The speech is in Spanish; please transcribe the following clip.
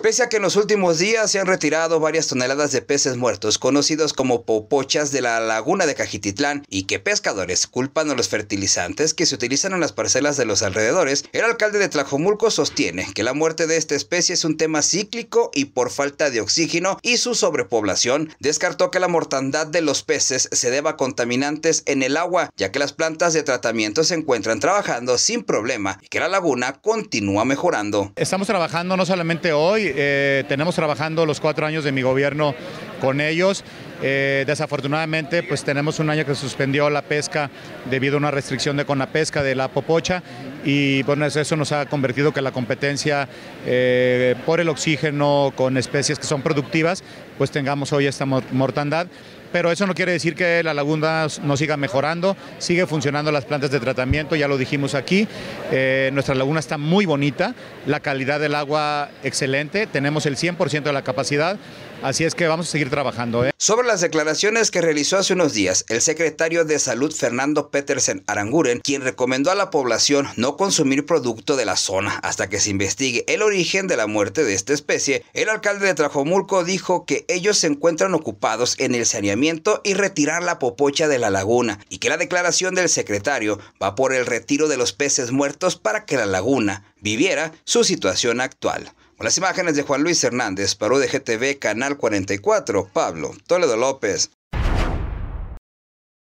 Pese a que en los últimos días se han retirado varias toneladas de peces muertos conocidos como popochas de la laguna de Cajititlán y que pescadores culpan a los fertilizantes que se utilizan en las parcelas de los alrededores, el alcalde de Tlajomulco sostiene que la muerte de esta especie es un tema cíclico y por falta de oxígeno y su sobrepoblación, descartó que la mortandad de los peces se deba a contaminantes en el agua, ya que las plantas de tratamiento se encuentran trabajando sin problema y que la laguna continúa mejorando. Estamos trabajando no solamente hoy, eh, tenemos trabajando los cuatro años de mi gobierno con ellos. Eh, desafortunadamente, pues tenemos un año que suspendió la pesca debido a una restricción de con la pesca de la popocha y bueno, eso nos ha convertido que la competencia eh, por el oxígeno con especies que son productivas pues tengamos hoy esta mortandad. Pero eso no quiere decir que la laguna no siga mejorando, sigue funcionando las plantas de tratamiento, ya lo dijimos aquí, eh, nuestra laguna está muy bonita, la calidad del agua excelente, tenemos el 100% de la capacidad, así es que vamos a seguir trabajando. ¿eh? Sobre las declaraciones que realizó hace unos días el secretario de Salud Fernando Petersen Aranguren, quien recomendó a la población no consumir producto de la zona hasta que se investigue el origen de la muerte de esta especie, el alcalde de Trajomulco dijo que ellos se encuentran ocupados en el saneamiento y retirar la popocha de la laguna y que la declaración del secretario va por el retiro de los peces muertos para que la laguna viviera su situación actual. Con las imágenes de Juan Luis Hernández, para gtv Canal 44, Pablo Toledo López.